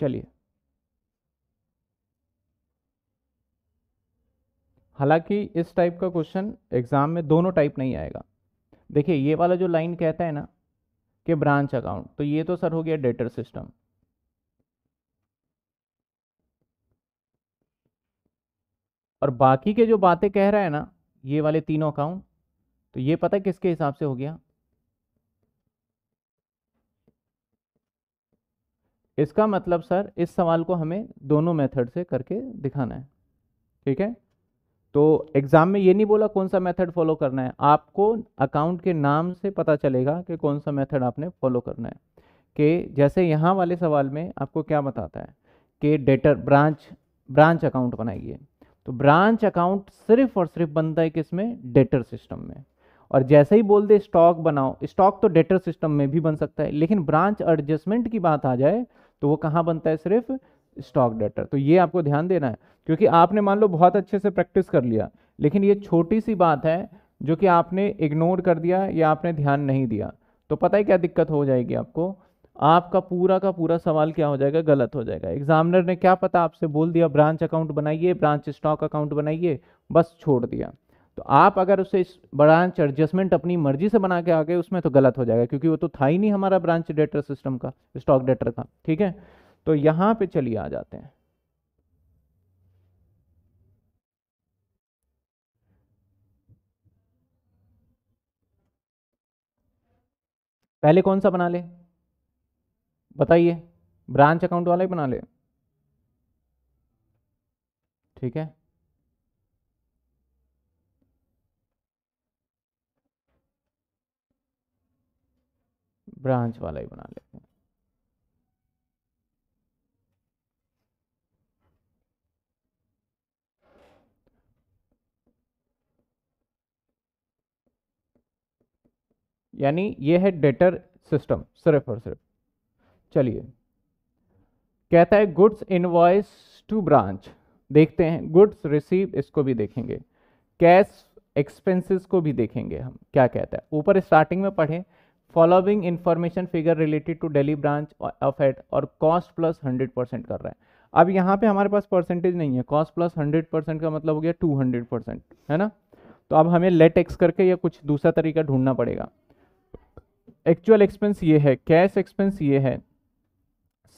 चलिए हालांकि इस टाइप का क्वेश्चन एग्ज़ाम में दोनों टाइप नहीं आएगा देखिए ये वाला जो लाइन कहता है ना कि ब्रांच अकाउंट तो ये तो सर हो गया डेटर सिस्टम और बाकी के जो बातें कह रहा है ना ये वाले तीनों अकाउंट तो ये पता है किसके हिसाब से हो गया इसका मतलब सर इस सवाल को हमें दोनों मेथड से करके दिखाना है ठीक है तो एग्ज़ाम में ये नहीं बोला कौन सा मेथड फॉलो करना है आपको अकाउंट के नाम से पता चलेगा कि कौन सा मेथड आपने फॉलो करना है कि जैसे यहाँ वाले सवाल में आपको क्या बताता है कि डेटर ब्रांच ब्रांच अकाउंट बनाइए तो ब्रांच अकाउंट सिर्फ और सिर्फ बनता है किसमें डेटर सिस्टम में और जैसे ही बोल दे स्टॉक बनाओ स्टॉक तो डेटर सिस्टम में भी बन सकता है लेकिन ब्रांच एडजस्टमेंट की बात आ जाए तो वो कहाँ बनता है सिर्फ स्टॉक डेटर तो ये आपको ध्यान देना है क्योंकि आपने मान लो बहुत अच्छे से प्रैक्टिस कर लिया लेकिन ये छोटी सी बात है जो कि आपने इग्नोर कर दिया या आपने ध्यान नहीं दिया तो पता ही क्या दिक्कत हो जाएगी आपको आपका पूरा का पूरा सवाल क्या हो जाएगा गलत हो जाएगा एग्जामिनर ने क्या पता आपसे बोल दिया ब्रांच अकाउंट बनाइए ब्रांच स्टॉक अकाउंट बनाइए बस छोड़ दिया तो आप अगर उसे इस ब्रांच एडजस्टमेंट अपनी मर्जी से बना के आ गए उसमें तो गलत हो जाएगा क्योंकि वो तो था ही नहीं हमारा ब्रांच डेटर सिस्टम का स्टॉक डेटर का ठीक है तो यहां पे चलिए आ जाते हैं पहले कौन सा बना ले बताइए ब्रांच अकाउंट वाला ही बना ले ठीक है ब्रांच वाला ही बना लेते हैं यानी ये है डेटर सिस्टम सिर्फ और सिर्फ चलिए कहता है गुड्स इनवॉइस टू ब्रांच देखते हैं गुड्स रिसीव इसको भी देखेंगे कैश एक्सपेंसेस को भी देखेंगे हम क्या कहता है ऊपर स्टार्टिंग में पढ़े following information figure related to Delhi branch of at और कॉस्ट प्लस हंड्रेड परसेंट कर रहा है अब यहाँ पे हमारे पास परसेंटेज नहीं है कॉस्ट प्लस हंड्रेड परसेंट का मतलब हो गया टू हंड्रेड परसेंट है ना तो अब हमें लेट एक्स करके या कुछ दूसरा तरीका ढूंढना पड़ेगा एक्चुअल एक्सपेंस ये है कैश एक्सपेंस ये है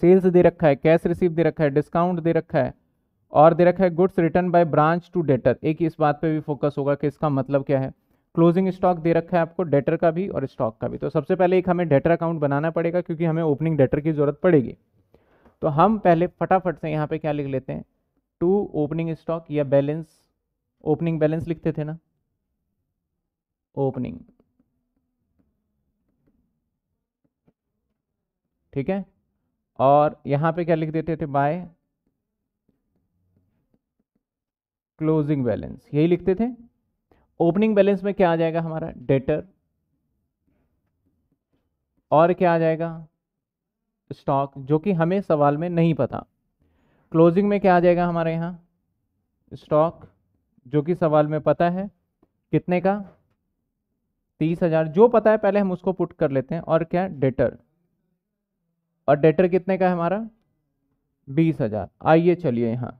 सेल्स दे रखा है कैश रिसीव दे रखा है डिस्काउंट दे रखा है और दे रखा है goods return by branch to debtor एक इस बात पे भी फोकस होगा कि इसका मतलब क्या है क्लोजिंग स्टॉक दे रखा है आपको डेटर का भी और स्टॉक का भी तो सबसे पहले एक हमें डेटर अकाउंट बनाना पड़ेगा क्योंकि हमें ओपनिंग डेटर की ज़रूरत पड़ेगी तो हम पहले फटाफट से यहाँ पे क्या लिख लेते हैं टू ओपनिंग स्टॉक या बैलेंस ओपनिंग बैलेंस लिखते थे ना ओपनिंग ठीक है और यहाँ पे क्या लिख देते थे बाय क्लोजिंग बैलेंस यही लिखते थे ओपनिंग बैलेंस में क्या आ जाएगा हमारा डेटर और क्या आ जाएगा स्टॉक जो कि हमें सवाल में नहीं पता क्लोजिंग में क्या आ जाएगा हमारे यहाँ स्टॉक जो कि सवाल में पता है कितने का तीस हजार जो पता है पहले हम उसको पुट कर लेते हैं और क्या डेटर और डेटर कितने का है हमारा बीस हजार आइए चलिए यहाँ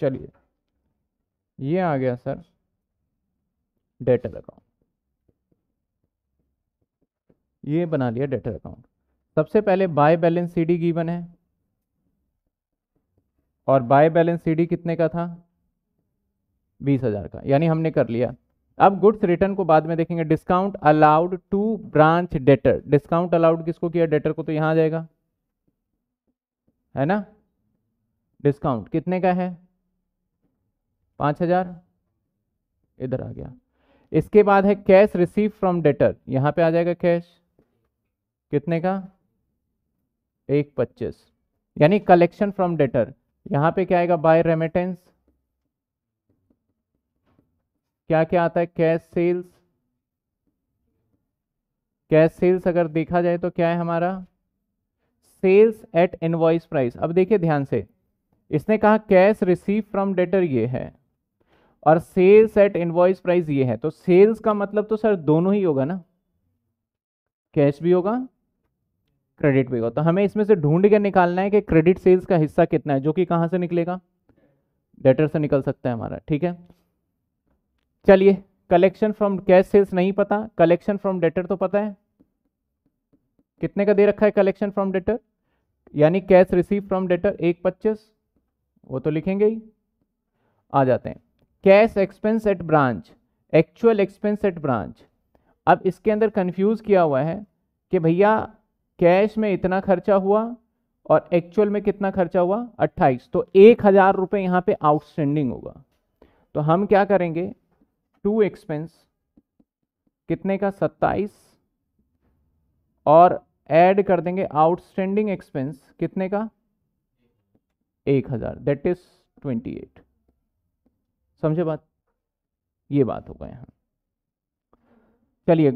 चलिए ये आ गया सर डेटर अकाउंट ये बना लिया डेटर अकाउंट सबसे पहले बाय बैलेंस सीडी गिवन है और बाय बैलेंस सीडी कितने का था बीस हजार का यानी हमने कर लिया अब गुड्स रिटर्न को बाद में देखेंगे discount allowed to branch debtor discount allowed किसको किया डेटर को तो यहां आ जाएगा है ना डिस्काउंट कितने का है पाँच हजार इधर आ गया इसके बाद है कैश रिसीव फ्रॉम डेटर यहां पे आ जाएगा कैश कितने का एक पच्चीस यानी कलेक्शन फ्रॉम डेटर यहां पे क्या आएगा बाय रेमिटेंस क्या क्या आता है कैश सेल्स कैश सेल्स अगर देखा जाए तो क्या है हमारा सेल्स एट इनवॉइस प्राइस अब देखिए ध्यान से इसने कहा कैश रिसीव फ्रॉम डेटर ये है और सेल्स एट इनवॉइस प्राइस ये है तो सेल्स का मतलब तो सर दोनों ही होगा ना कैश भी होगा क्रेडिट भी होगा तो हमें इसमें से ढूंढ के निकालना है कि क्रेडिट सेल्स का हिस्सा कितना है जो कि कहाँ से निकलेगा डेटर से निकल सकता है हमारा ठीक है चलिए कलेक्शन फ्रॉम कैश सेल्स नहीं पता कलेक्शन फ्रॉम डेटर तो पता है कितने का दे रखा है कलेक्शन फ्रॉम डेटर यानी कैश रिसीव फ्रॉम डेटर एक पच्चीस वो तो लिखेंगे ही आ जाते हैं cash expense at branch actual expense at branch अब इसके अंदर कंफ्यूज किया हुआ है कि भैया कैश में इतना खर्चा हुआ और एक्चुअल में कितना खर्चा हुआ अट्ठाईस तो एक हज़ार रुपये यहाँ पे आउटस्टैंडिंग होगा तो हम क्या करेंगे टू एक्सपेंस कितने का सत्ताईस और ऐड कर देंगे आउटस्टैंडिंग एक्सपेंस कितने का एक हज़ार दैट इज़ ट्वेंटी एट समझे बात ये बात हो गया यहाँ चलिए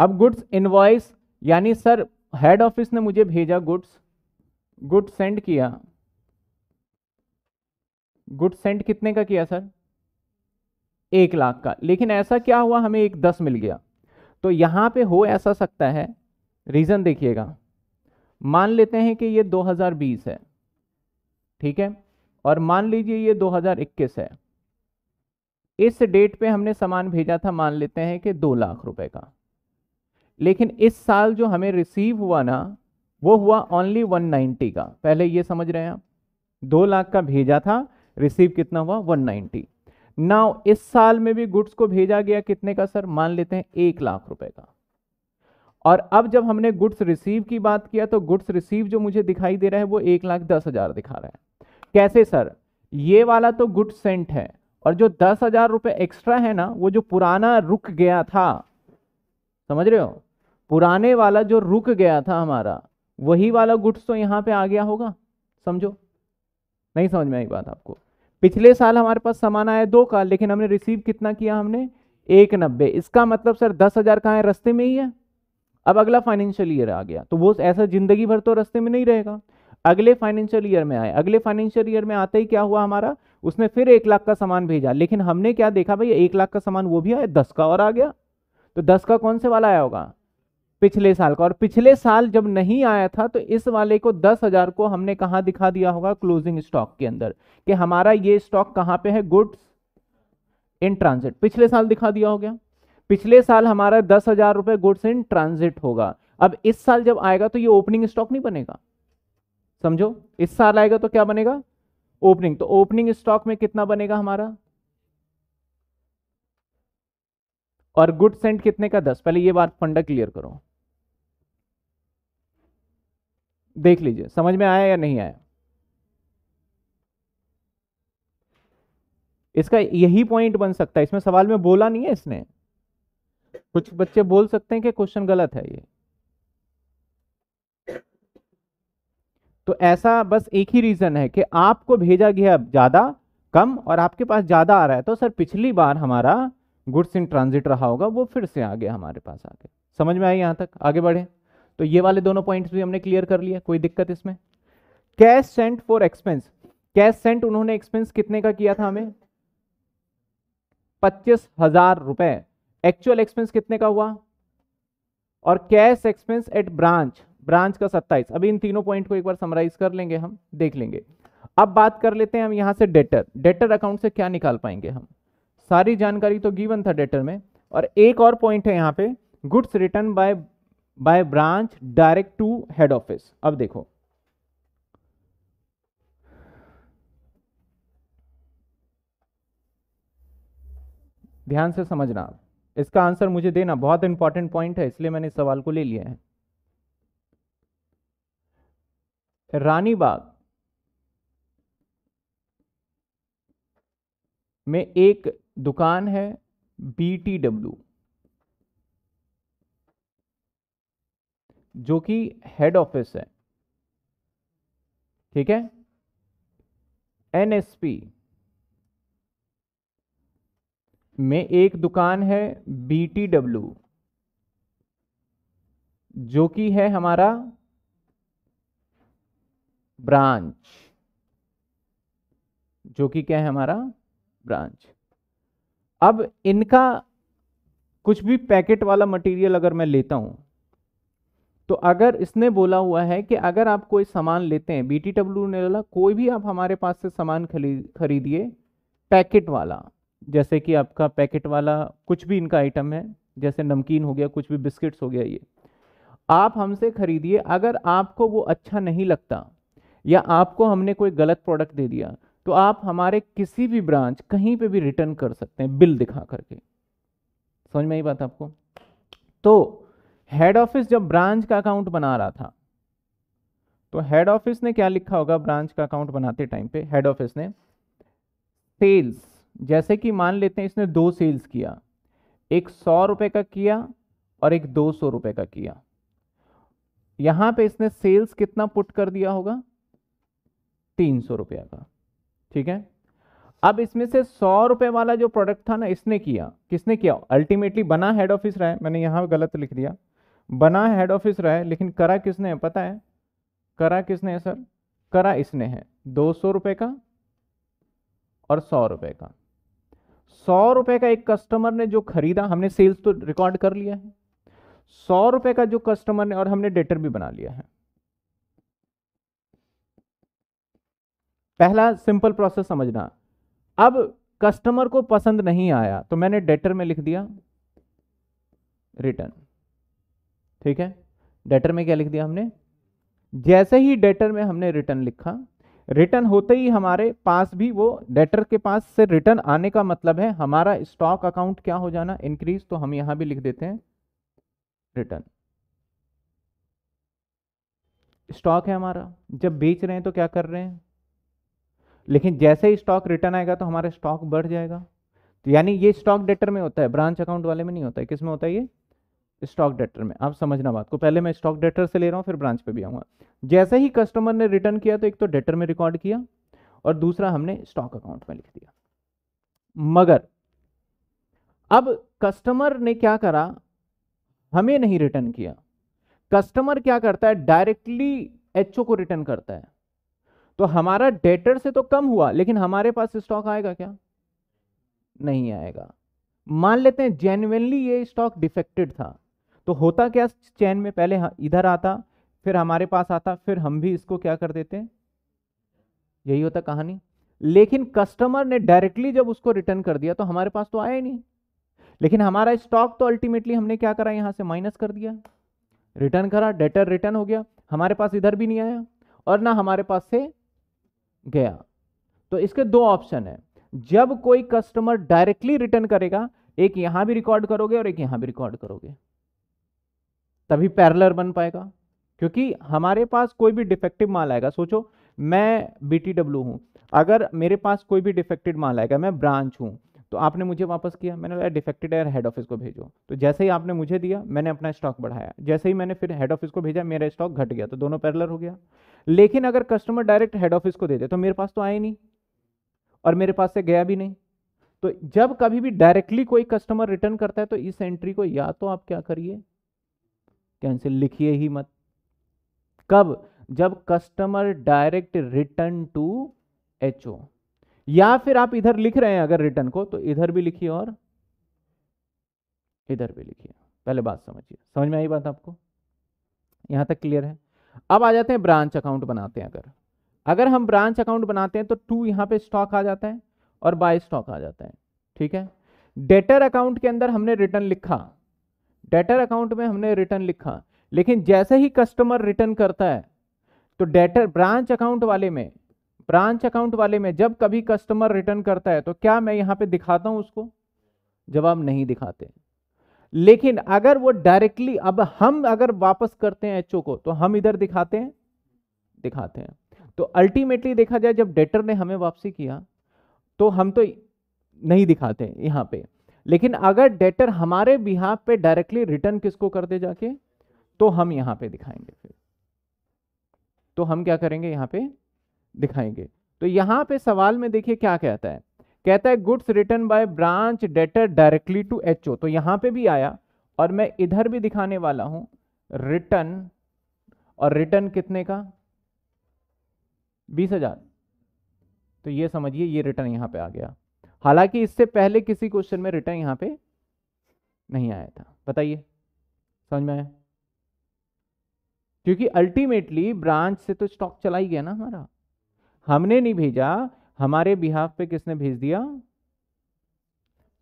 अब गुड्स इनवॉइस यानी सर हेड ऑफिस ने मुझे भेजा गुड्स गुड्स सेंड किया गुड्स सेंड कितने का किया सर एक लाख का लेकिन ऐसा क्या हुआ हमें एक दस मिल गया तो यहां पे हो ऐसा सकता है रीज़न देखिएगा मान लेते हैं कि ये 2020 है ठीक है और मान लीजिए ये 2021 है इस डेट पे हमने सामान भेजा था मान लेते हैं कि दो लाख रुपए का लेकिन इस साल जो हमें रिसीव हुआ ना वो हुआ ओनली 190 का पहले ये समझ रहे हैं आप दो लाख का भेजा था रिसीव कितना हुआ 190 नाउ इस साल में भी गुड्स को भेजा गया कितने का सर मान लेते हैं एक लाख रुपए का और अब जब हमने गुड्स रिसीव की बात किया तो गुड्स रिसीव जो मुझे दिखाई दे रहा है वो एक लाख दस हजार दिखा रहा है कैसे सर ये वाला तो गुड्स सेंट है और जो दस हजार रुपये एक्स्ट्रा है ना वो जो पुराना रुक गया था समझ रहे हो पुराने वाला जो रुक गया था हमारा वही वाला गुड्स तो यहाँ पे आ गया होगा समझो नहीं समझ में आई बात आपको पिछले साल हमारे पास सामान आया दो का लेकिन हमने रिसीव कितना किया हमने एक नब्बे इसका मतलब सर दस हज़ार कहाँ है रस्ते में ही है अब अगला फाइनेंशियल ईयर आ गया तो वो ऐसा ज़िंदगी भर तो रस्ते में नहीं रहेगा अगले फाइनेंशियल ईयर में आए अगले फाइनेंशियल ईयर में आते ही क्या हुआ हमारा उसने फिर एक लाख का सामान भेजा लेकिन हमने क्या देखा भाई एक लाख का सामान वो भी आया दस का और आ गया तो दस का कौन से वाला आया होगा पिछले साल का और पिछले साल जब नहीं आया था तो इस वाले को दस हजार को हमने कहा दिखा दिया होगा क्लोजिंग स्टॉक के अंदर कि हमारा ये स्टॉक कहां पे है गुड्स इन ट्रांजिट पिछले साल दिखा दिया हो गया पिछले साल हमारा दस हजार रुपए गुड्स इन ट्रांजिट होगा अब इस साल जब आएगा तो ये ओपनिंग स्टॉक नहीं बनेगा समझो इस साल आएगा तो क्या बनेगा ओपनिंग तो ओपनिंग स्टॉक में कितना बनेगा हमारा और गुड सेंट कितने का दस पहले ये बात फंडा क्लियर करो देख लीजिए समझ में आया या नहीं आया इसका यही पॉइंट बन सकता है इसमें सवाल में बोला नहीं है इसने कुछ बच्चे बोल सकते हैं कि क्वेश्चन गलत है ये तो ऐसा बस एक ही रीज़न है कि आपको भेजा गया ज़्यादा कम और आपके पास ज़्यादा आ रहा है तो सर पिछली बार हमारा गुड्स इन ट्रांजिट रहा होगा वो फिर से आ गया हमारे पास आगे समझ में आई यहाँ तक आगे बढ़े तो ये वाले दोनों पॉइंट्स भी हमने क्लियर कर लिया कोई दिक्कत इसमें cash sent for expense cash sent उन्होंने एक्सपेंस कितने का किया था हमें पच्चीस हजार रुपए एक्चुअल एक्सपेंस कितने का हुआ और cash expense at branch branch का सत्ताईस अभी इन तीनों पॉइंट को एक बार समराइज कर लेंगे हम देख लेंगे अब बात कर लेते हैं हम यहाँ से डेटर डेटर अकाउंट से क्या निकाल पाएंगे हम सारी जानकारी तो गिवन था डेटर में और एक और पॉइंट है यहाँ पे goods return by by branch direct to head office अब देखो ध्यान से समझना इसका आंसर मुझे देना बहुत इंपॉर्टेंट पॉइंट है इसलिए मैंने इस सवाल को ले लिया है रानीबाग में एक दुकान है बी टी डब्ल्यू जो कि हेड ऑफिस है ठीक है एनएसपी में एक दुकान है बी टी डब्ल्यू जो कि है हमारा ब्रांच जो कि क्या है हमारा ब्रांच अब इनका कुछ भी पैकेट वाला मटेरियल अगर मैं लेता हूं तो अगर इसने बोला हुआ है कि अगर आप कोई सामान लेते हैं बी ने बोला कोई भी आप हमारे पास से सामान खरीद खरीदिए पैकेट वाला जैसे कि आपका पैकेट वाला कुछ भी इनका आइटम है जैसे नमकीन हो गया कुछ भी बिस्किट्स हो गया ये आप हमसे खरीदिए अगर आपको वो अच्छा नहीं लगता या आपको हमने कोई गलत प्रोडक्ट दे दिया तो आप हमारे किसी भी ब्रांच कहीं पे भी रिटर्न कर सकते हैं बिल दिखा करके समझ में आई बात आपको तो हेड ऑफिस जब ब्रांच का अकाउंट बना रहा था तो हेड ऑफिस ने क्या लिखा होगा ब्रांच का अकाउंट बनाते टाइम पे हेड ऑफिस ने सेल्स जैसे कि मान लेते हैं इसने दो सेल्स किया एक सौ रुपए का किया और एक दो सौ रुपए का किया यहां पे इसने सेल्स कितना पुट कर दिया होगा तीन सौ रुपया का ठीक है अब इसमें से सौ रुपये वाला जो प्रोडक्ट था ना इसने किया किसने किया अल्टीमेटली बना हेड ऑफिस रहा है मैंने यहाँ गलत लिख दिया बना हेड ऑफिस रहा है लेकिन करा किसने है पता है करा किसने है सर करा इसने है दो सौ रुपये का और सौ रुपये का सौ रुपये का एक कस्टमर ने जो खरीदा हमने सेल्स तो रिकॉर्ड कर लिया है सौ रुपये का जो कस्टमर ने और हमने डेटर भी बना लिया है पहला सिंपल प्रोसेस समझना अब कस्टमर को पसंद नहीं आया तो मैंने डेटर में लिख दिया रिटर्न ठीक है डेटर में क्या लिख दिया हमने जैसे ही डेटर में हमने रिटर्न लिखा रिटर्न होते ही हमारे पास भी वो डेटर के पास से रिटर्न आने का मतलब है हमारा स्टॉक अकाउंट क्या हो जाना इंक्रीज तो हम यहां भी लिख देते हैं रिटर्न स्टॉक है हमारा जब बेच रहे हैं तो क्या कर रहे हैं लेकिन जैसे ही स्टॉक रिटर्न आएगा तो हमारा स्टॉक बढ़ जाएगा तो यानी ये स्टॉक डेटर में होता है ब्रांच अकाउंट वाले में नहीं होता है किस में होता है ये स्टॉक डेटर में आप समझना बात को पहले मैं स्टॉक डेटर से ले रहा हूँ फिर ब्रांच पर भी आऊँगा जैसे ही कस्टमर ने रिटर्न किया तो एक तो डेटर में रिकॉर्ड किया और दूसरा हमने स्टॉक अकाउंट में लिख दिया मगर अब कस्टमर ने क्या करा हमें नहीं रिटर्न किया कस्टमर क्या करता है डायरेक्टली एचओ को रिटर्न करता है तो हमारा डेटर से तो कम हुआ लेकिन हमारे पास स्टॉक आएगा क्या नहीं आएगा मान लेते हैं जेन्यनली ये स्टॉक डिफेक्टेड था तो होता क्या चैन में पहले हाँ, इधर आता फिर हमारे पास आता फिर हम भी इसको क्या कर देते यही होता कहानी लेकिन कस्टमर ने डायरेक्टली जब उसको रिटर्न कर दिया तो हमारे पास तो आया ही नहीं लेकिन हमारा स्टॉक तो अल्टीमेटली हमने क्या करा यहां से माइनस कर दिया रिटर्न करा डेटर रिटर्न हो गया हमारे पास इधर भी नहीं आया और ना हमारे पास से गया तो इसके दो ऑप्शन है जब कोई कस्टमर डायरेक्टली रिटर्न करेगा एक यहां भी रिकॉर्ड करोगे और एक यहां भी रिकॉर्ड करोगे तभी पैरलर बन पाएगा क्योंकि हमारे पास कोई भी डिफेक्टिव माल आएगा सोचो मैं बी टी डब्ल्यू अगर मेरे पास कोई भी डिफेक्टेड माल आएगा मैं ब्रांच हूं तो आपने मुझे वापस किया मैंने बोला डिफेक्टेड है हेड ऑफिस को भेजो तो जैसे ही आपने मुझे दिया मैंने अपना स्टॉक बढ़ाया जैसे ही मैंने फिर हेड ऑफिस को भेजा मेरा स्टॉक घट गया तो दोनों पैरलर हो गया लेकिन अगर कस्टमर डायरेक्ट हेड ऑफिस को दे दे तो मेरे पास तो आए नहीं और मेरे पास से गया भी नहीं तो जब कभी भी डायरेक्टली कोई कस्टमर रिटर्न करता है तो इस एंट्री को या तो आप क्या करिए कैंसिल लिखिए ही मत कब जब customer direct return to H O या फिर आप इधर लिख रहे हैं अगर रिटर्न को तो इधर भी लिखिए और इधर भी लिखिए पहले बात समझिए समझ में आई बात आपको यहां तक क्लियर है अब आ जाते हैं ब्रांच अकाउंट बनाते हैं अगर अगर हम ब्रांच अकाउंट बनाते हैं तो टू यहाँ पे स्टॉक आ जाता है और बाय स्टॉक आ जाता है ठीक है डेटर अकाउंट के अंदर हमने रिटर्न लिखा डेटर अकाउंट में हमने रिटर्न लिखा लेकिन जैसे ही कस्टमर रिटर्न करता है तो डेटर ब्रांच अकाउंट वाले में ब्रांच अकाउंट वाले में जब कभी कस्टमर रिटर्न करता है तो क्या मैं यहाँ पे दिखाता हूँ उसको जवाब नहीं दिखाते लेकिन अगर वो डायरेक्टली अब हम अगर वापस करते हैं एच को तो हम इधर दिखाते हैं दिखाते हैं तो अल्टीमेटली देखा जाए जब डेटर ने हमें वापसी किया तो हम तो नहीं दिखाते हैं यहाँ पे लेकिन अगर डेटर हमारे बिहाफ पे डायरेक्टली रिटर्न किसको कर दे जाके तो हम यहां पे दिखाएंगे फिर तो हम क्या करेंगे यहां पे दिखाएंगे तो यहां पे सवाल में देखिए क्या कहता है कहता है goods return by branch debtor directly to H तो यहां पे भी आया और मैं इधर भी दिखाने वाला हूं रिटर्न और रिटर्न कितने का बीस हजार तो ये समझिए ये रिटर्न यहां पे आ गया हालांकि इससे पहले किसी क्वेश्चन में रिटर्न यहां पे नहीं आया था बताइए समझ में आया क्योंकि अल्टीमेटली ब्रांच से तो स्टॉक चला ही गया ना हमारा हमने नहीं भेजा हमारे बिहाफ पे किसने भेज दिया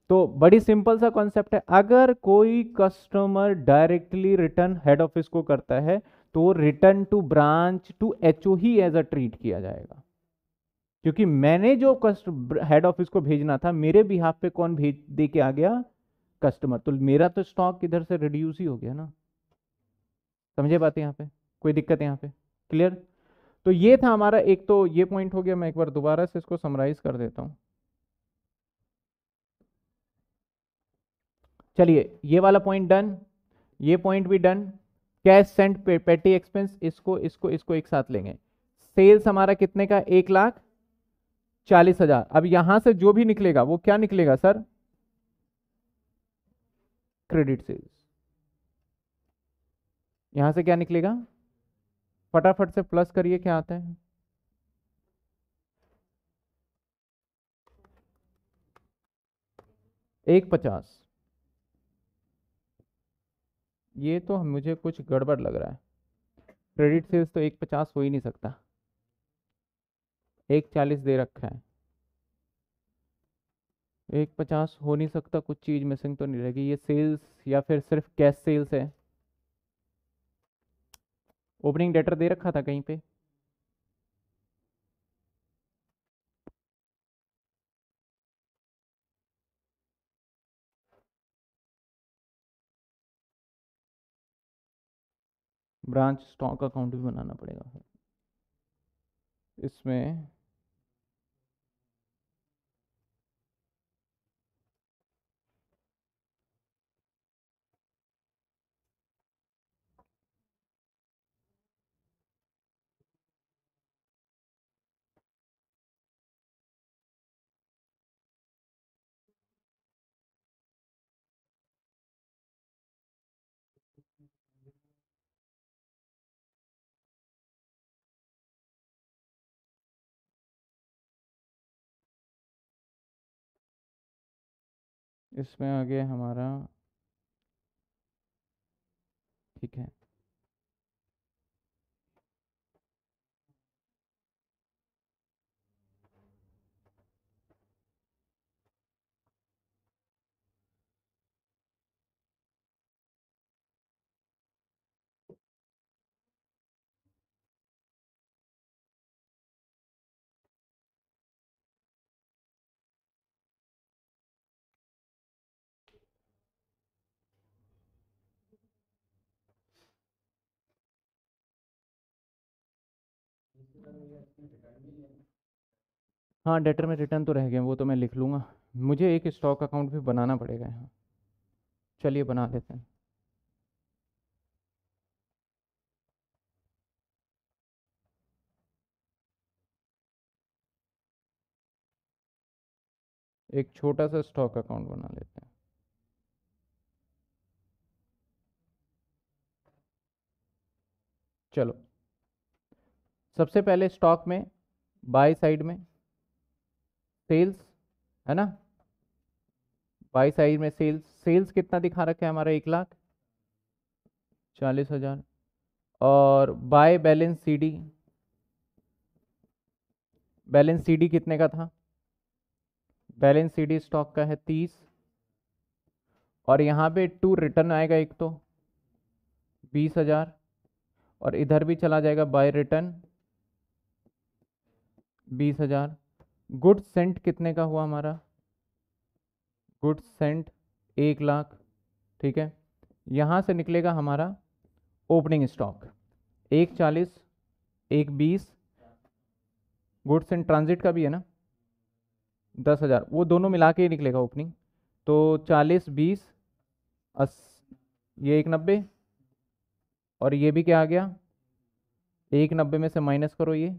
तो बड़ी सिंपल सा कॉन्सेप्ट है अगर कोई customer directly return head office को करता है तो return to branch to O ही एज अ ट्रीट किया जाएगा क्योंकि मैंने जो कस्ट हेड ऑफिस को भेजना था मेरे बिहाफ पे कौन भेज दे के आ गया कस्टमर तो मेरा तो स्टॉक इधर से रिड्यूस ही हो गया ना समझे बात यहाँ पे कोई दिक्कत यहाँ पे क्लियर तो ये था हमारा एक तो ये पॉइंट हो गया मैं एक बार दोबारा से इसको समराइज कर देता हूं चलिए ये वाला पॉइंट डन ये पॉइंट भी done cash sent petty expense इसको इसको इसको एक साथ लेंगे सेल्स हमारा कितने का एक लाख चालीस हजार अब यहां से जो भी निकलेगा वो क्या निकलेगा सर क्रेडिट सेल्स यहां से क्या निकलेगा फटाफट से प्लस करिए क्या आता है एक पचास ये तो मुझे कुछ गड़बड़ लग रहा है क्रेडिट सेल्स तो एक पचास हो ही नहीं सकता एक चालीस दे रखा है एक पचास हो नहीं सकता कुछ चीज़ मिसिंग तो नहीं रहेगी ये सेल्स या फिर सिर्फ कैश सेल्स है ओपनिंग डेटर दे रखा था कहीं पे ब्रांच स्टॉक अकाउंट भी बनाना पड़ेगा इसमें इसमें आ गया हमारा ठीक है हाँ डेटर में रिटर्न तो रह गए वो तो मैं लिख लूँगा मुझे एक स्टॉक अकाउंट भी बनाना पड़ेगा यहाँ चलिए बना लेते हैं एक छोटा सा स्टॉक अकाउंट बना लेते हैं चलो सबसे पहले स्टॉक में बाय साइड में सेल्स है ना बाय साइड में सेल्स सेल्स कितना दिखा रखा है हमारा एक लाख चालीस हजार और by balance CD balance CD कितने का था बैलेंस सीडी स्टॉक का है तीस और यहाँ पे टू रिटर्न आएगा एक तो बीस हजार और इधर भी चला जाएगा बाय रिटर्न बीस हजार गुड सेंट कितने का हुआ हमारा गुड सेंट एक लाख ठीक है यहाँ से निकलेगा हमारा ओपनिंग स्टॉक एक चालीस एक बीस गुड्स एंड ट्रांजिट का भी है ना दस हज़ार वो दोनों मिला के ही निकलेगा ओपनिंग तो चालीस बीस अस ये एक नब्बे और ये भी क्या आ गया एक नब्बे में से माइनस करो ये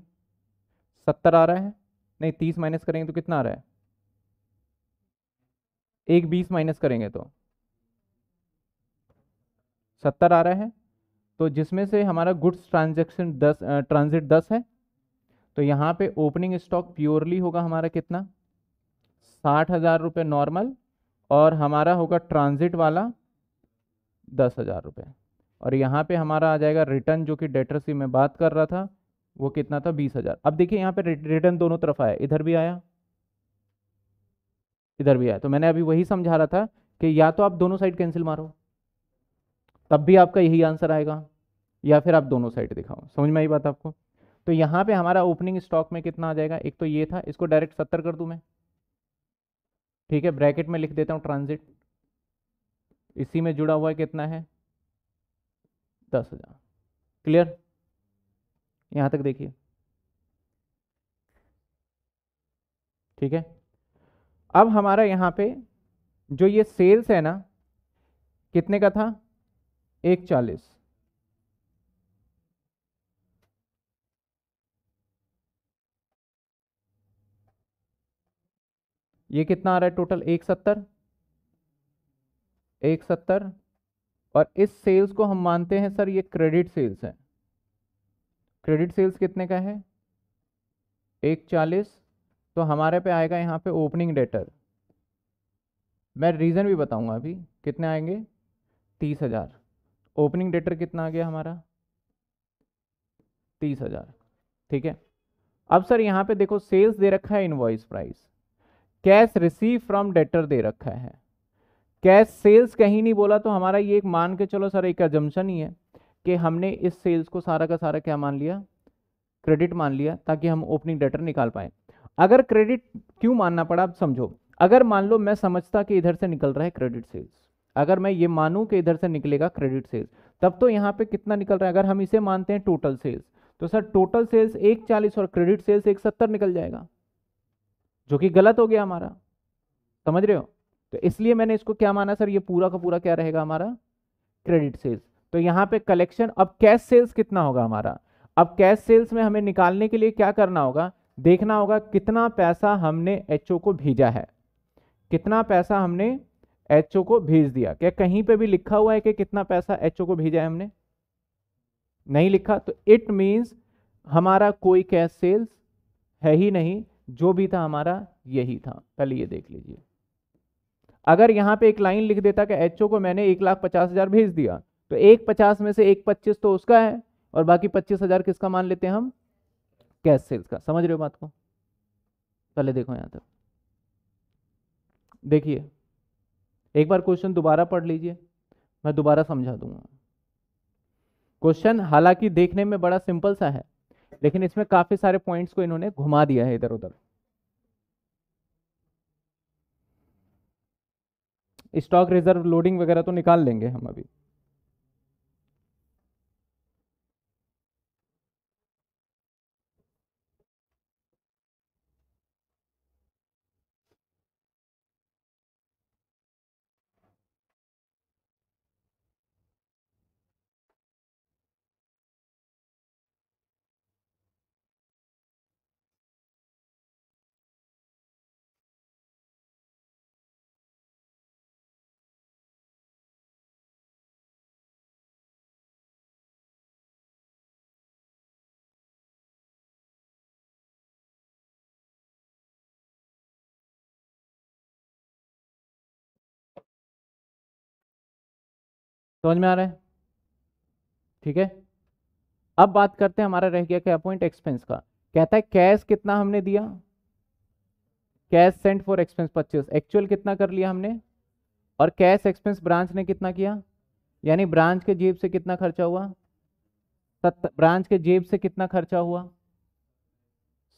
सत्तर आ रहा है नहीं तीस माइनस करेंगे तो कितना आ रहा है एक बीस माइनस करेंगे तो सत्तर आ रहा है तो जिसमें से हमारा गुड्स ट्रांजेक्शन दस ट्रांजिट दस है तो यहाँ पे ओपनिंग स्टॉक प्योरली होगा हमारा कितना साठ हज़ार रुपये नॉर्मल और हमारा होगा ट्रांजिट वाला दस हज़ार रुपये और यहाँ पे हमारा आ जाएगा रिटर्न जो कि डेटर्स की मैं बात कर रहा था वो कितना था बीस हजार अब देखिए यहाँ पे रिटर्न दोनों तरफ आया इधर भी आया इधर भी आया तो मैंने अभी वही समझा रहा था कि या तो आप दोनों साइड कैंसिल मारो तब भी आपका यही आंसर आएगा या फिर आप दोनों साइड दिखाओ समझ में आई बात आपको तो यहाँ पे हमारा ओपनिंग स्टॉक में कितना आ जाएगा एक तो ये था इसको डायरेक्ट सत्तर कर दूँ मैं ठीक है ब्रैकेट में लिख देता हूँ ट्रांजिट इसी में जुड़ा हुआ कितना है दस हज़ार क्लियर यहां तक देखिए ठीक है अब हमारा यहां पे जो ये सेल्स है ना कितने का था एक चालीस ये कितना आ रहा है टोटल एक सत्तर एक सत्तर और इस सेल्स को हम मानते हैं सर ये क्रेडिट सेल्स है क्रेडिट सेल्स कितने का है एक चालीस तो हमारे पे आएगा यहाँ पे ओपनिंग डेटर मैं रीज़न भी बताऊँगा अभी कितने आएंगे तीस हज़ार ओपनिंग डेटर कितना आ गया हमारा तीस हज़ार ठीक है अब सर यहाँ पे देखो सेल्स दे रखा है invoice price cash receive from debtor दे रखा है कैश सेल्स कहीं नहीं बोला तो हमारा ये एक मान के चलो सर एक एजम्पन ही है कि हमने इस सेल्स को सारा का सारा क्या मान लिया क्रेडिट मान लिया ताकि हम ओपनिंग डेटर निकाल पाए अगर क्रेडिट क्यों मानना पड़ा आप समझो अगर मान लो मैं समझता कि इधर से निकल रहा है क्रेडिट सेल्स अगर मैं ये मानूं कि इधर से निकलेगा क्रेडिट सेल्स तब तो यहाँ पे कितना निकल रहा है अगर हम इसे मानते हैं टोटल सेल्स तो सर टोटल सेल्स एक चालीस और क्रेडिट सेल्स एक सत्तर निकल जाएगा जो कि गलत हो गया हमारा समझ रहे हो तो इसलिए मैंने इसको क्या माना सर ये पूरा का पूरा क्या रहेगा हमारा क्रेडिट सेल्स तो यहाँ पे कलेक्शन अब कैश सेल्स कितना होगा हमारा अब कैश सेल्स में हमें निकालने के लिए क्या करना होगा देखना होगा कितना पैसा हमने एच को भेजा है कितना पैसा हमने एच को भेज दिया क्या कहीं पे भी लिखा हुआ है कि कितना पैसा एच को भेजा है हमने नहीं लिखा तो इट मीन्स हमारा कोई कैश सेल्स है ही नहीं जो भी था हमारा यही था पहले ये देख लीजिए अगर यहाँ पे एक लाइन लिख देता कि एच को मैंने एक लाख पचास हज़ार भेज दिया तो एक पचास में से एक पच्चीस तो उसका है और बाकी पच्चीस हजार किसका मान लेते हैं हम कैश सेल्स का समझ रहे हो बात को पहले देखो यहां तक देखिए एक बार क्वेश्चन दोबारा पढ़ लीजिए मैं दोबारा समझा दूंगा क्वेश्चन हालांकि देखने में बड़ा सिंपल सा है लेकिन इसमें काफी सारे पॉइंट्स को इन्होंने घुमा दिया है इधर उधर स्टॉक रिजर्व लोडिंग वगैरह तो निकाल लेंगे हम अभी समझ में आ रहा है ठीक है अब बात करते हैं हमारा रह गया क्या पॉइंट एक्सपेंस का कहता है कैश कितना हमने दिया कैश सेंट फॉर एक्सपेंस पच्चीस एक्चुअल कितना कर लिया हमने और कैश एक्सपेंस ब्रांच ने कितना किया यानी ब्रांच के जेब से कितना खर्चा हुआ सत्त ब्रांच के जेब से कितना खर्चा हुआ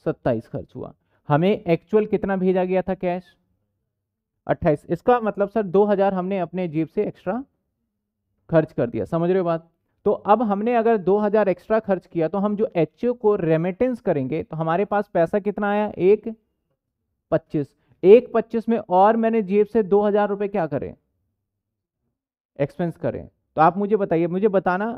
सत्ताईस खर्च हुआ हमें एक्चुअल कितना भेजा गया था कैश अट्ठाईस इसका मतलब सर दो हजार हमने अपने जेब से एक्स्ट्रा खर्च कर दिया समझ रहे हो बात तो अब हमने अगर 2000 एक्स्ट्रा खर्च किया तो हम जो एच को रेमिटेंस करेंगे तो हमारे पास पैसा कितना आया एक पच्चीस एक पच्चीस में और मैंने जेब से दो हजार रुपये क्या करें एक्सपेंस करें तो आप मुझे बताइए मुझे बताना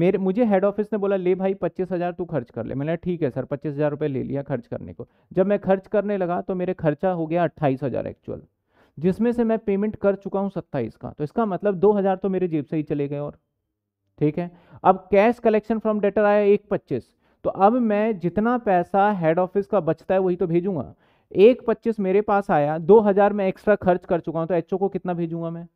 मेरे मुझे हेड ऑफिस ने बोला ले भाई पच्चीस हज़ार तू खर्च कर ले मैंने ठीक है सर पच्चीस हज़ार रुपये ले लिया खर्च करने को जब मैं खर्च करने लगा तो मेरे खर्चा हो गया अट्ठाईस हज़ार एक्चुअल जिसमें से मैं पेमेंट कर चुका हूँ सत्ताईस का तो इसका मतलब दो हज़ार तो मेरे जेब से ही चले गए और ठीक है अब कैश कलेक्शन फ्रॉम डेटर आया एक पच्चीस तो अब मैं जितना पैसा हेड ऑफिस का बचता है वही तो भेजूंगा एक पच्चीस मेरे पास आया दो हज़ार मैं एक्स्ट्रा खर्च कर चुका हूँ तो एच को कितना भेजूंगा मैं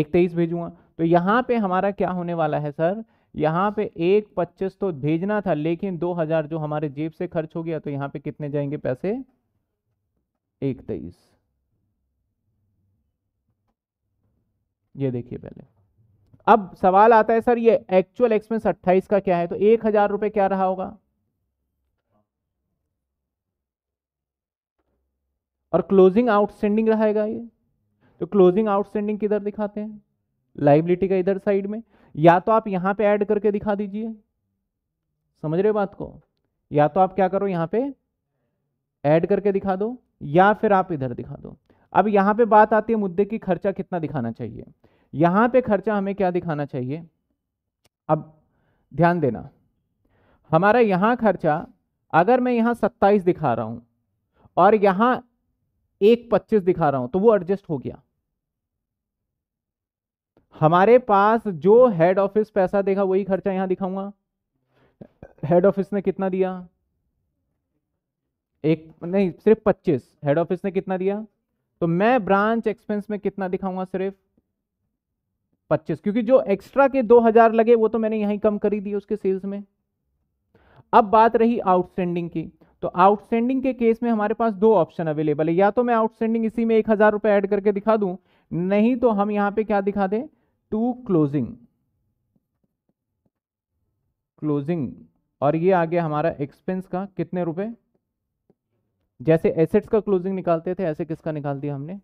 एक तेईस भेजूंगा तो यहाँ पे हमारा क्या होने वाला है सर यहाँ पे एक पच्चीस तो भेजना था लेकिन दो हज़ार जो हमारे जेब से खर्च हो गया तो यहाँ पे कितने जाएंगे पैसे एक तेईस ये देखिए पहले अब सवाल आता है सर ये एक्चुअल एक्सपेंस अट्ठाईस का क्या है तो एक हजार रुपये क्या रहा होगा और क्लोजिंग आउटस्टैंडिंग रहेगा ये तो क्लोजिंग आउटस्टैंडिंग किधर दिखाते हैं लाइबिलिटी का इधर साइड में या तो आप यहां पे ऐड करके दिखा दीजिए समझ रहे बात को या तो आप क्या करो यहां पे ऐड करके दिखा दो या फिर आप इधर दिखा दो अब यहां पे बात आती है मुद्दे की खर्चा कितना दिखाना चाहिए यहां पे खर्चा हमें क्या दिखाना चाहिए अब ध्यान देना हमारा यहां खर्चा अगर मैं यहां सत्ताईस दिखा रहा हूं और यहां एक पच्चीस दिखा रहा हूं तो वो एडजस्ट हो गया हमारे पास जो हेड ऑफिस पैसा देगा वही खर्चा यहां दिखाऊंगा हेड ऑफिस ने कितना दिया एक नहीं सिर्फ पच्चीस हेड ऑफिस ने कितना दिया तो मैं ब्रांच एक्सपेंस में कितना दिखाऊंगा सिर्फ पच्चीस क्योंकि जो एक्स्ट्रा के दो हजार लगे वो तो मैंने यहीं कम करी दिए उसके सेल्स में अब बात रही आउटस्टैंडिंग की तो आउटस्टैंडिंग के केस में हमारे पास दो ऑप्शन अवेलेबल है या तो मैं आउटस्टैंडिंग इसी में एक हजार रुपए एड करके दिखा दूं नहीं तो हम यहां पे क्या दिखा दें टू क्लोजिंग क्लोजिंग और ये आ गया हमारा एक्सपेंस का कितने रुपए जैसे एसेट्स का क्लोजिंग निकालते थे ऐसे किसका निकाल दिया हमने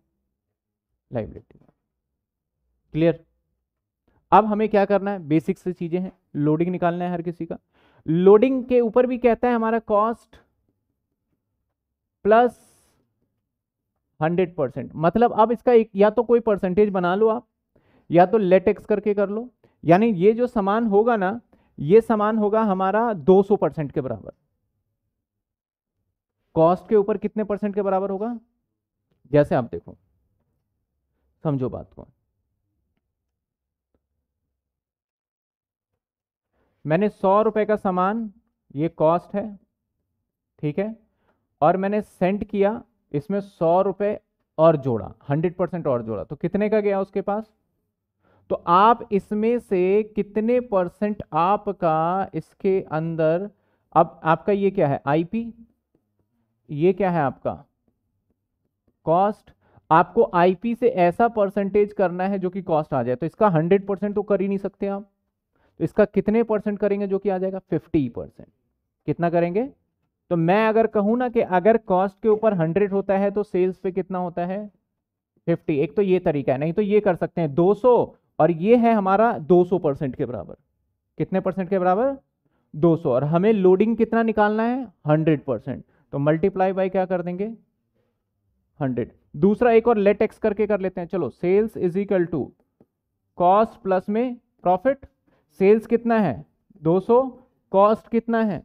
लाइबिलिटी क्लियर अब हमें क्या करना है बेसिक से चीज़ें हैं लोडिंग निकालना है हर किसी का लोडिंग के ऊपर भी कहता है हमारा कॉस्ट प्लस हंड्रेड परसेंट मतलब अब इसका एक या तो कोई परसेंटेज बना लो आप या तो लेटेक्स करके कर लो यानी ये जो सामान होगा ना ये सामान होगा हमारा 200 परसेंट के बराबर कॉस्ट के ऊपर कितने परसेंट के बराबर होगा जैसे आप देखो समझो बात को मैंने सौ रुपए का सामान ये कॉस्ट है ठीक है और मैंने सेंड किया इसमें सौ रुपए और जोड़ा हंड्रेड परसेंट और जोड़ा तो कितने का गया उसके पास तो आप इसमें से कितने परसेंट आपका इसके अंदर अब आपका ये क्या है आईपी ये क्या है आपका कॉस्ट आपको आईपी से ऐसा परसेंटेज करना है जो कि कॉस्ट आ जाए तो इसका हंड्रेड परसेंट तो कर ही नहीं सकते आप तो इसका कितने परसेंट करेंगे जो कि आ जाएगा फिफ्टी परसेंट कितना करेंगे तो मैं अगर कहूं ना कि अगर कॉस्ट के ऊपर हंड्रेड होता है तो सेल्स पे कितना होता है फिफ्टी एक तो ये तरीका है नहीं तो ये कर सकते हैं दो सौ और ये है हमारा दो सौ परसेंट के बराबर कितने परसेंट के बराबर दो सौ और हमें लोडिंग कितना निकालना है हंड्रेड परसेंट तो मल्टीप्लाई बाई क्या कर देंगे हंड्रेड दूसरा एक और लेट एक्स करके कर लेते हैं चलो sales is equal to cost plus में प्रॉफिट सेल्स कितना है 200 कॉस्ट कितना है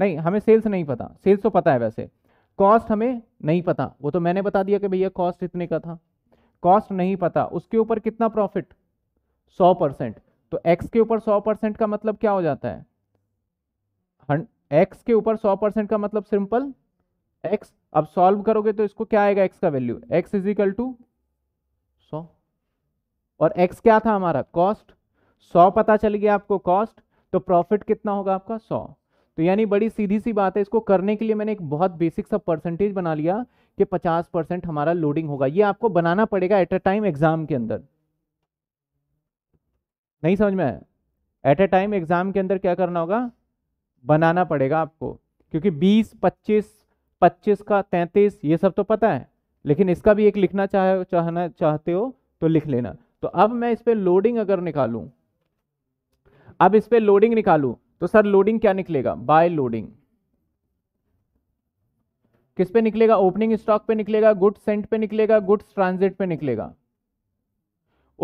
नहीं हमें सेल्स नहीं पता सेल्स तो पता है वैसे कॉस्ट हमें नहीं पता वो तो मैंने बता दिया कि भैया कॉस्ट इतने का था कॉस्ट नहीं पता उसके ऊपर कितना प्रॉफिट 100 परसेंट तो एक्स के ऊपर 100 परसेंट का मतलब क्या हो जाता है एक्स के ऊपर 100 परसेंट का मतलब सिंपल एक्स अब सॉल्व करोगे तो इसको क्या आएगा एक्स का वैल्यू एक्स इजिकल टू सौ और एक्स क्या था हमारा कॉस्ट सौ पता चल गया आपको कॉस्ट तो प्रॉफिट कितना होगा आपका सौ तो यानी बड़ी सीधी सी बात है इसको करने के लिए मैंने एक बहुत बेसिक सा परसेंटेज बना लिया कि 50 परसेंट हमारा लोडिंग होगा ये आपको बनाना पड़ेगा एट अ टाइम एग्जाम के अंदर नहीं समझ में आया एट अ टाइम एग्जाम के अंदर क्या करना होगा बनाना पड़ेगा आपको क्योंकि बीस पच्चीस पच्चीस का तैंतीस ये सब तो पता है लेकिन इसका भी एक लिखना चाहे चाहना चाहते हो तो लिख लेना तो अब मैं इस पर लोडिंग अगर निकालूं अब इस पर लोडिंग निकालू तो सर लोडिंग क्या निकलेगा बाय लोडिंग किस पे निकलेगा ओपनिंग स्टॉक पे निकलेगा गुड्स सेंट पे निकलेगा गुड्स ट्रांजिट पे निकलेगा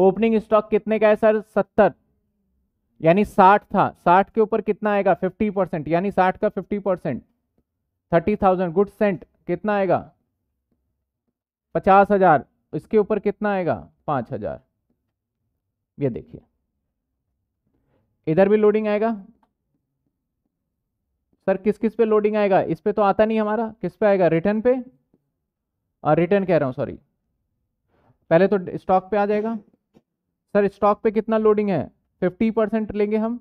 ओपनिंग स्टॉक कितने का है सर सत्तर यानी साठ था साठ के ऊपर कितना आएगा फिफ्टी परसेंट यानी साठ का fifty percent thirty thousand good sent कितना आएगा पचास हजार इसके ऊपर कितना आएगा पांच हजार ये देखिए इधर भी लोडिंग आएगा सर किस किस पे लोडिंग आएगा इस पे तो आता नहीं हमारा किस पे आएगा रिटर्न पे और रिटर्न कह रहा हूँ सॉरी पहले तो स्टॉक पे आ जाएगा सर स्टॉक पे कितना लोडिंग है फिफ्टी परसेंट लेंगे हम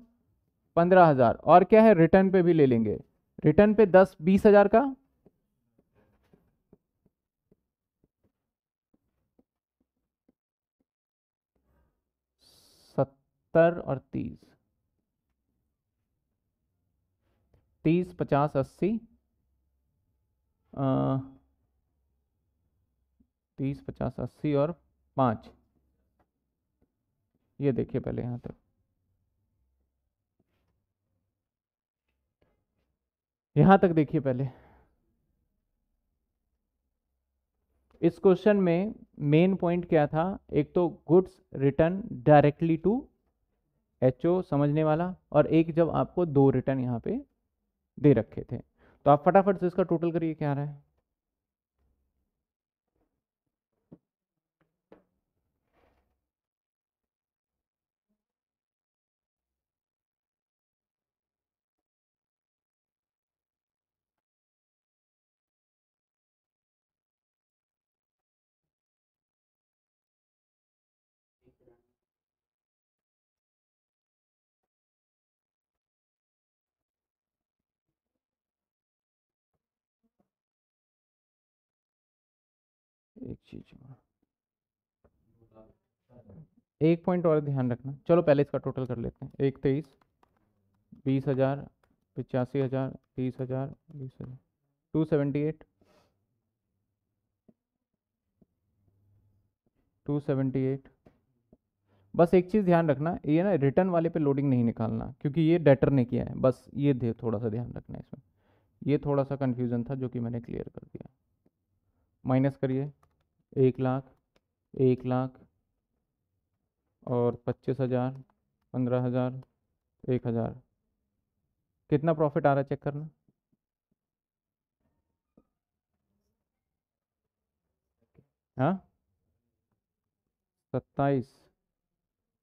पंद्रह हज़ार और क्या है रिटर्न पे भी ले लेंगे रिटर्न पे दस बीस हज़ार का सत्तर और तीस तीस पचास अस्सी तीस पचास अस्सी और पाँच ये देखिए पहले यहाँ तक यहाँ तक देखिए पहले इस क्वेश्चन में मेन पॉइंट क्या था एक तो goods return directly to HO समझने वाला और एक जब आपको दो रिटर्न यहाँ पे दे रखे थे तो आप फटाफट से इसका टोटल करिए क्या आ रहा है एक चीज और एक पॉइंट और ध्यान रखना चलो पहले इसका टोटल कर लेते हैं एक तेईस बीस हज़ार पचासी हज़ार तीस हज़ार बीस हज़ार to seventy eight to seventy eight बस एक चीज़ ध्यान रखना ये ना रिटर्न वाले पे लोडिंग नहीं निकालना क्योंकि ये डेटर ने किया है बस ये दे थोड़ा सा ध्यान रखना इसमें ये थोड़ा सा कन्फ्यूज़न था जो कि मैंने क्लियर कर दिया माइनस करिए एक लाख एक लाख और पच्चीस हज़ार पंद्रह हज़ार एक हज़ार कितना प्रॉफिट आ रहा है चेक करना हाँ सत्ताईस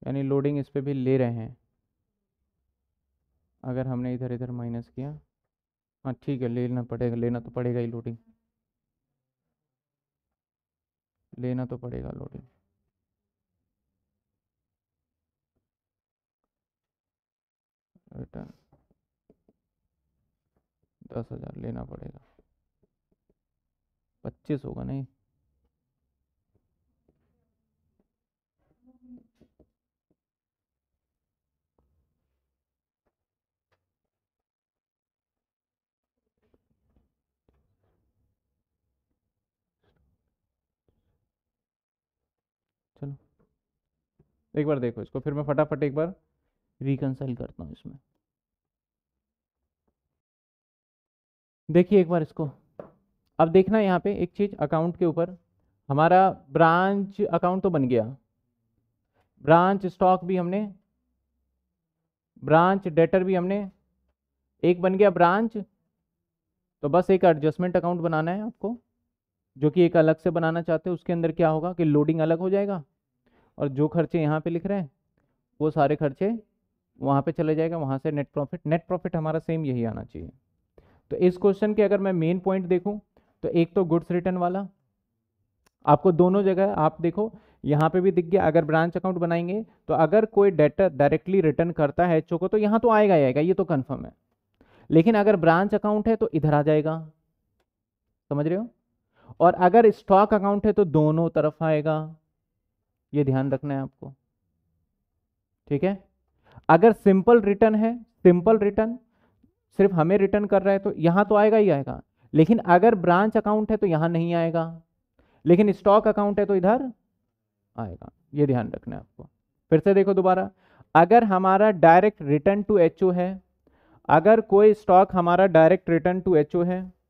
यानी लोडिंग इस पर भी ले रहे हैं अगर हमने इधर इधर माइनस किया हाँ ठीक है लेना पड़ेगा लेना तो पड़ेगा ही लोडिंग लेना तो पड़ेगा लोडिंग रिटर्न दस हज़ार लेना पड़ेगा पच्चीस होगा नहीं एक बार देखो इसको फिर मैं फटाफट एक बार रिकनसाइल करता हूँ इसमें देखिए एक बार इसको अब देखना यहाँ पे एक चीज़ अकाउंट के ऊपर हमारा ब्रांच अकाउंट तो बन गया ब्रांच स्टॉक भी हमने ब्रांच डेटर भी हमने एक बन गया ब्रांच तो बस एक एडजस्टमेंट अकाउंट बनाना है आपको जो कि एक अलग से बनाना चाहते हो उसके अंदर क्या होगा कि लोडिंग अलग हो जाएगा और जो खर्चे यहाँ पे लिख रहे हैं वो सारे खर्चे वहाँ पे चले जाएगा वहाँ से नेट प्रॉफिट नेट प्रॉफिट हमारा सेम यही आना चाहिए तो इस क्वेश्चन के अगर मैं मेन पॉइंट देखूँ तो एक तो गुड्स रिटर्न वाला आपको दोनों जगह आप देखो यहाँ पे भी दिख गया अगर ब्रांच अकाउंट बनाएंगे तो अगर कोई डेटर डायरेक्टली रिटर्न करता है एचओ को तो यहाँ तो आएगा आएगा ये तो कन्फर्म है लेकिन अगर ब्रांच अकाउंट है तो इधर आ जाएगा समझ रहे हो और अगर स्टॉक अकाउंट है तो दोनों तरफ आएगा ये ध्यान रखना है आपको ठीक है अगर सिंपल रिटर्न है सिंपल रिटर्न सिर्फ हमें रिटर्न कर रहा है तो यहां तो आएगा ही आएगा लेकिन अगर ब्रांच अकाउंट है तो यहां नहीं आएगा लेकिन स्टॉक अकाउंट है तो इधर आएगा ये ध्यान रखना है आपको फिर से देखो दोबारा अगर हमारा डायरेक्ट रिटर्न टू एच है अगर कोई स्टॉक हमारा डायरेक्ट रिटर्न टू एच है